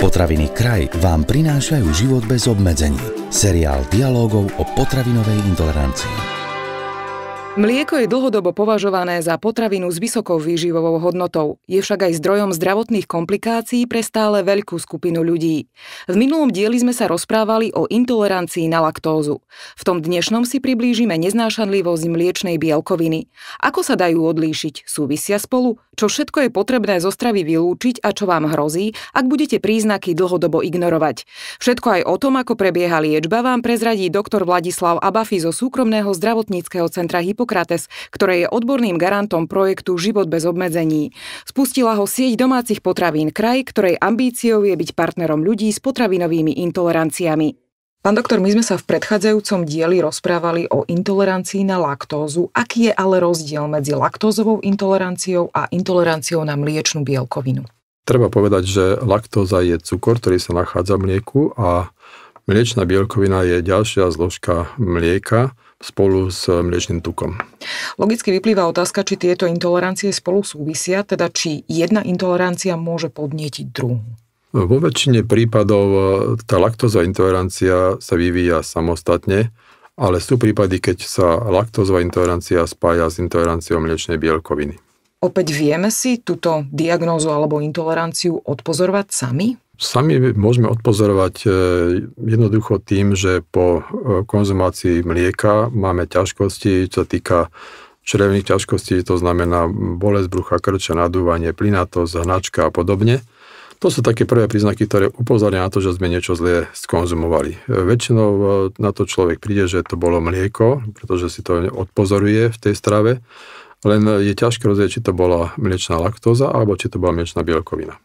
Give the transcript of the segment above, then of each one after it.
Potraviny kraj vám prinášajú život bez obmedzení. Seriál dialogov o potravinovej intolerancii. Mlieko je dlhodobo považované za potravinu s vysokou výživovou hodnotou, je však aj zdrojom zdravotných komplikácií pre stále veľkú skupinu ľudí. V minulom dieli sme sa rozprávali o intolerancii na laktózu. V tom dnešnom si priblížime neznášanlivosť mliečnej bielkoviny. Ako sa dajú odlíšiť? Súvisia spolu? Čo všetko je potrebné zo stravy vylúčiť a čo vám hrozí, ak budete príznaky dlhodobo ignorovať? Všetko aj o tom, ako prebieha liečba, vám prezradí doktor Vladislav Abafi zo súkromného zdravotníckého centra Hippokrates, ktoré je odborným garantom projektu Život bez obmedzení. Spustila ho sieť domácich potravín kraj, ktorej ambíciou je byť partnerom ľudí s potravinovými intoleranciami. Pán doktor, my sme sa v predchádzajúcom dieli rozprávali o intolerancii na laktózu. Aký je ale rozdiel medzi laktózovou intoleranciou a intoleranciou na mliečnú bielkovinu? Treba povedať, že laktóza je cukor, ktorý sa nachádza v mlieku a mliečna bielkovina je ďalšia zložka mlieka, spolu s mliečným tukom. Logicky vyplýva otázka, či tieto intolerancie spolu súvisia, teda či jedna intolerancia môže podnietiť druhú. Vo väčšine prípadov e, tá laktózová intolerancia sa vyvíja samostatne, ale sú prípady, keď sa laktózová intolerancia spája s intoleranciou mliečnej bielkoviny. Opäť vieme si túto diagnózu alebo intoleranciu odpozorovať sami? Sami môžeme odpozorovať e, jednoducho tým, že po e, konzumácii mlieka máme ťažkosti, čo sa týka črevných ťažkostí, to znamená bolesť brucha, krča, nadúvanie, plinatosť, hnačka a podobne. To sú také prvé príznaky, ktoré upozornia na to, že sme niečo zlé skonzumovali. E, väčšinou na to človek príde, že to bolo mlieko, pretože si to odpozoruje v tej strave, len je ťažké rozvieť, či to bola mliečná laktóza alebo či to bola mliečná bielkovina.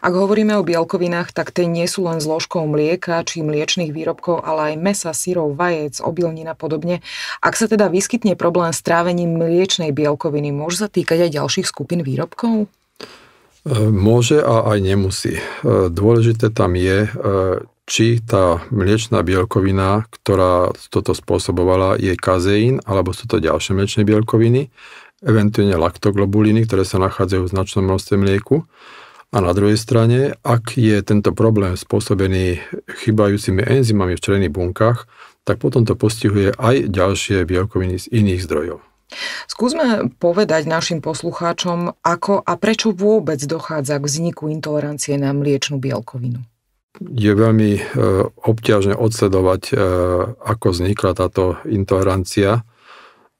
Ak hovoríme o bielkovinách, tak tie nie sú len zložkou mlieka či mliečných výrobkov, ale aj mesa, syrov, vajec, obilnina podobne. Ak sa teda vyskytne problém s trávením mliečnej bielkoviny, môže sa týkať aj ďalších skupín výrobkov? E, môže a aj nemusí. E, dôležité tam je, e, či tá mliečná bielkovina, ktorá toto spôsobovala, je kazeín, alebo sú to ďalšie mliečne bielkoviny, eventuálne laktoglobuliny, ktoré sa nachádzajú v značnom množstve mlieku. A na druhej strane, ak je tento problém spôsobený chybajúcimi enzymami v črevných bunkách, tak potom to postihuje aj ďalšie bielkoviny z iných zdrojov. Skúsme povedať našim poslucháčom, ako a prečo vôbec dochádza k vzniku intolerancie na mliečnú bielkovinu. Je veľmi e, obťažné odsledovať, e, ako vznikla táto intolerancia.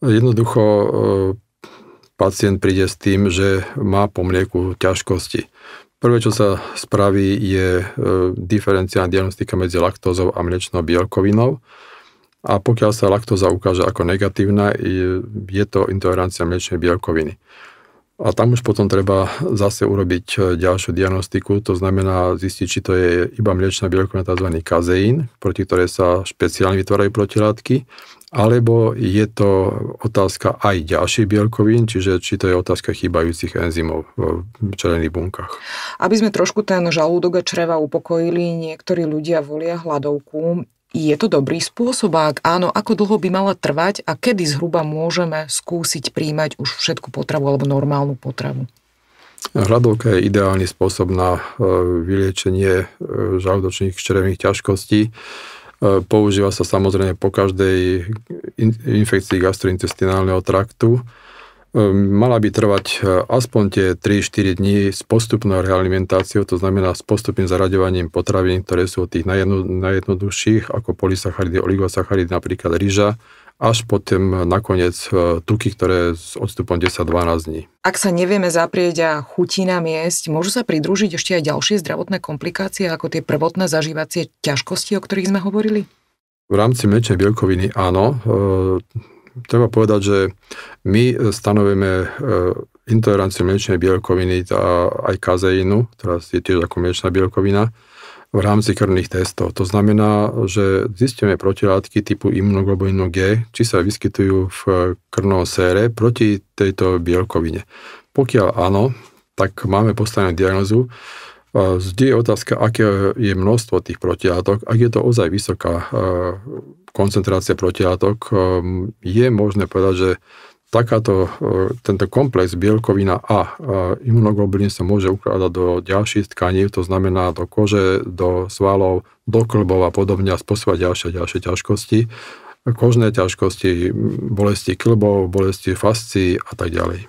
Jednoducho e, pacient príde s tým, že má po mlieku ťažkosti. Prvé, čo sa spraví, je e, diferenciálna diagnostika medzi laktózou a mliečnou bielkovinou. A pokiaľ sa laktóza ukáže ako negatívna, je to intolerancia mliečnej bielkoviny. A tam už potom treba zase urobiť e, ďalšiu diagnostiku, to znamená zistiť, či to je iba mliečná bielkovina, tzv. kazeín, proti ktorej sa špeciálne vytvárajú protilátky, alebo je to otázka aj ďalších bielkovín, čiže či to je otázka chýbajúcich enzymov v čelených bunkách. Aby sme trošku ten žalúdok a čreva upokojili, niektorí ľudia volia hladovku. Je to dobrý spôsob? Ak áno, ako dlho by mala trvať a kedy zhruba môžeme skúsiť príjmať už všetku potravu alebo normálnu potravu? Hladovka je ideálny spôsob na e, vyliečenie e, žalúdočných črevných ťažkostí E, používa sa samozrejme po každej infekcii gastrointestinálneho traktu. E, mala by trvať e, aspoň tie 3-4 dní s postupnou realimentáciou, to znamená s postupným zaraďovaním potravín, ktoré sú od tých najjednoduchších, ako polysacharidy, oligosacharidy, napríklad ryža, až potom eh, nakoniec eh, tuky, ktoré s odstupom 10-12 dní. Ak sa nevieme zaprieť a chutí nám jesť, môžu sa pridružiť ešte aj ďalšie zdravotné komplikácie, ako tie prvotné zažívacie ťažkosti, o ktorých sme hovorili? V rámci mečnej bielkoviny áno. E, treba povedať, že my stanovíme e, intoleranciu mliečnej bielkoviny a aj kazeínu, ktorá je tiež ako mliečná bielkovina, v rámci krvných testov. To znamená, že zistíme protilátky typu imunoglobulinu G, či sa vyskytujú v krvnom sére proti tejto bielkovine. Pokiaľ áno, tak máme postavenú diagnozu. Zde je otázka, aké je množstvo tých protilátok. Ak je to ozaj vysoká e, koncentrácia protilátok, e, je možné povedať, že takáto, e, tento komplex bielkovina A e, imunoglobulín sa môže ukladať do ďalších tkaní, to znamená do kože, do svalov, do klbov a podobne a spôsobať ďalšie, ďalšie ťažkosti. Kožné ťažkosti, bolesti klbov, bolesti fascií a tak ďalej.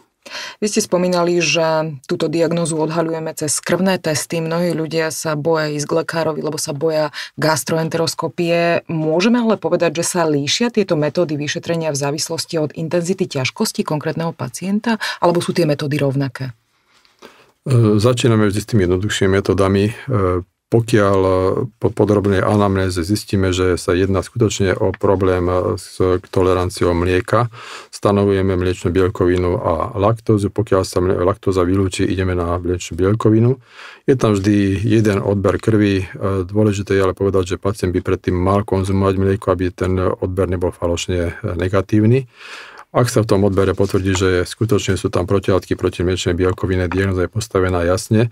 Vy ste spomínali, že túto diagnózu odhaľujeme cez krvné testy. Mnohí ľudia sa boja ísť k lekárovi, lebo sa boja gastroenteroskopie. Môžeme ale povedať, že sa líšia tieto metódy vyšetrenia v závislosti od intenzity ťažkosti konkrétneho pacienta, alebo sú tie metódy rovnaké? E, začíname vždy s tými jednoduchšími metodami. E, pokiaľ eh, po podrobnej anamnéze zistíme, že sa jedná skutočne o problém eh, s toleranciou mlieka, stanovujeme mliečnú bielkovinu a laktózu. Pokiaľ sa laktóza vylúči, ideme na mliečnú bielkovinu. Je tam vždy jeden odber krvi. Eh, dôležité je ale povedať, že pacient by predtým mal konzumovať mlieko, aby ten odber nebol falošne negatívny. Ak sa v tom odbere potvrdí, že skutočne sú tam protilátky proti mliečnej bielkovine, diagnoza je postavená jasne,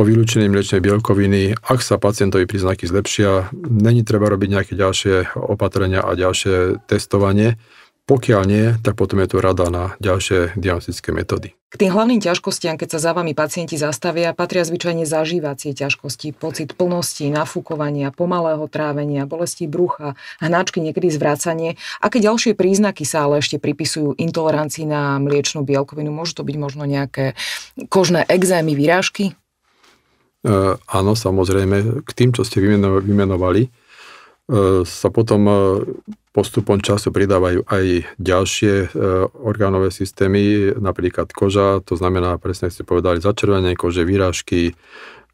po vylúčení mliečnej bielkoviny, ak sa pacientovi príznaky zlepšia, není treba robiť nejaké ďalšie opatrenia a ďalšie testovanie. Pokiaľ nie, tak potom je tu rada na ďalšie diagnostické metódy. K tým hlavným ťažkostiam, keď sa za vami pacienti zastavia, patria zvyčajne zažívacie ťažkosti, pocit plnosti, nafúkovania, pomalého trávenia, bolesti brucha, hnačky, niekedy zvracanie. Aké ďalšie príznaky sa ale ešte pripisujú intolerancii na mliečnú bielkovinu? Môžu to byť možno nejaké kožné exémy, vyrážky? Eh, áno, samozrejme, k tým, čo ste vymenovali, eh, sa potom eh, postupom času pridávajú aj ďalšie orgánové systémy, napríklad koža, to znamená, presne ste povedali, začervenie kože, výrážky,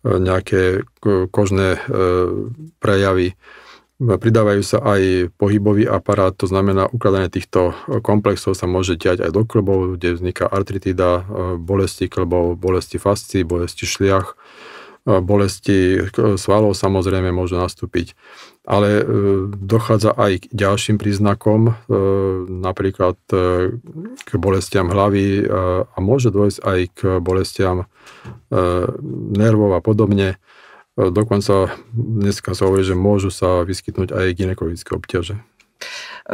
nejaké kožné prejavy. Pridávajú sa aj pohybový aparát, to znamená, ukladanie týchto komplexov sa môže diať aj do klbov, kde vzniká artritída, bolesti klbov, bolesti fascií, bolesti šliach, E, bolesti svalov samozrejme môžu nastúpiť. Ale e, dochádza aj k ďalším príznakom, e, napríklad k bolestiam hlavy a môže dôjsť aj k bolestiam nervov a podobne. Dokonca dneska sa hovorí, že môžu sa vyskytnúť aj ginekologické obťaže.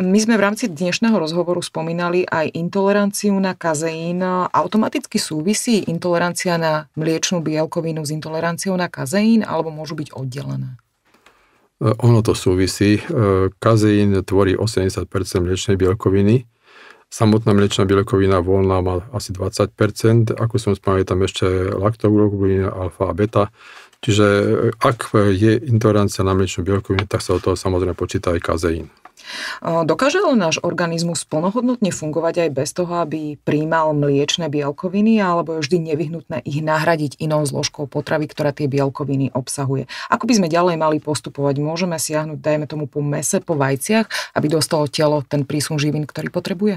My sme v rámci dnešného rozhovoru spomínali aj intoleranciu na kazeín. Automaticky súvisí intolerancia na mliečnú bielkovinu s intoleranciou na kazeín alebo môžu byť oddelené? E, ono to súvisí. E, kazeín tvorí 80% mliečnej bielkoviny. Samotná mliečná bielkovina voľná má asi 20%. Ako som spomínal, tam ešte laktoglobulina, alfa a beta. Čiže eh, ak eh, je intolerancia na mliečnú bielkovinu, tak sa do toho samozrejme počíta aj kazeín. Dokáže ale náš organizmus plnohodnotne fungovať aj bez toho, aby príjmal mliečne bielkoviny, alebo je vždy nevyhnutné ich nahradiť inou zložkou potravy, ktorá tie bielkoviny obsahuje. Ako by sme ďalej mali postupovať? Môžeme siahnuť, dajme tomu, po mese, po vajciach, aby dostalo telo ten prísun živín, ktorý potrebuje?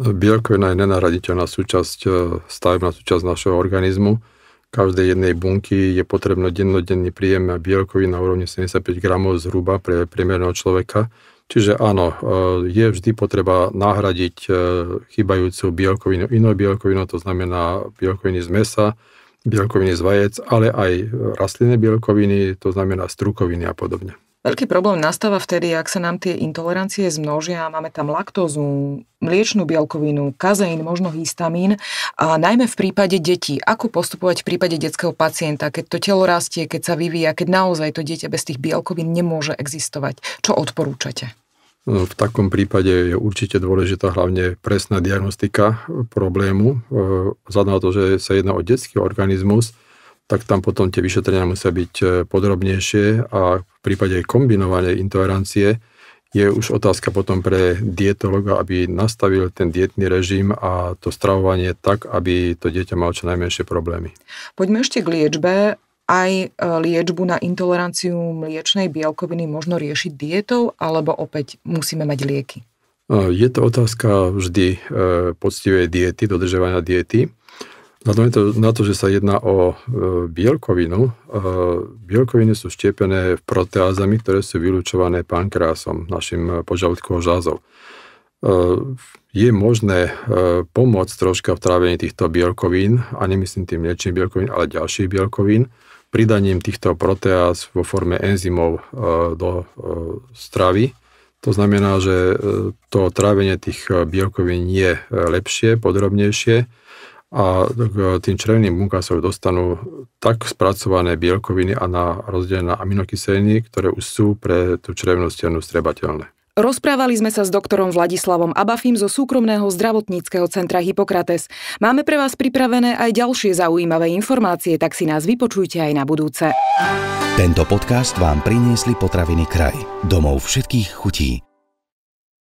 Bielkovina je nenahraditeľná súčasť, eh, stavebná súčasť našeho organizmu každej jednej bunky je potrebno dennodenný príjem bielkovín na úrovni 75 gramov zhruba pre priemerného človeka. Čiže áno, e, je vždy potreba nahradiť e, chybajúcu bielkovinu inou bielkovinou, to znamená bielkoviny z mesa, bielkoviny z vajec, ale aj rastlinné bielkoviny, to znamená strukoviny a podobne. Veľký problém nastáva vtedy, ak sa nám tie intolerancie zmnožia. Máme tam laktózu, mliečnú bielkovinu, kazeín, možno histamín. A najmä v prípade detí. Ako postupovať v prípade detského pacienta, keď to telo rastie, keď sa vyvíja, keď naozaj to dieťa bez tých bielkovín nemôže existovať? Čo odporúčate? No, v takom prípade je určite dôležitá hlavne presná diagnostika problému. E, vzhľadom na to, že sa jedná o detský organizmus, tak tam potom tie vyšetrenia musia byť e, podrobnejšie a v prípade kombinovanej intolerancie je už otázka potom pre dietologa, aby nastavil ten dietný režim a to stravovanie tak, aby to dieťa malo čo najmenšie problémy. Poďme ešte k liečbe. Aj e, liečbu na intoleranciu mliečnej bielkoviny možno riešiť dietou, alebo opäť musíme mať lieky? E, je to otázka vždy poctivej diety, dodržovania diety. Na to, na to, že sa jedná o e, bielkovinu, e, bielkoviny sú štiepené proteázami, ktoré sú vylúčované pankrásom, našim e, požalúdkovou žázov. je možné pomôcť troška v trávení týchto bielkovín, a nemyslím tým mliečných bielkovín, ale ďalších bielkovín, pridaním týchto proteáz vo forme enzymov do stravy. To znamená, že to trávenie tých bielkovín je lepšie, podrobnejšie, a k e, tým črevným bunkám dostanú tak spracované bielkoviny a na rozdelené na aminokyseliny, ktoré už sú pre tú črevnú stenu strebateľné. Rozprávali sme sa s doktorom Vladislavom Abafim zo súkromného zdravotníckého centra Hippokrates. Máme pre vás pripravené aj ďalšie zaujímavé informácie, tak si nás vypočujte aj na budúce. Tento podcast vám priniesli potraviny kraj. Domov všetkých chutí.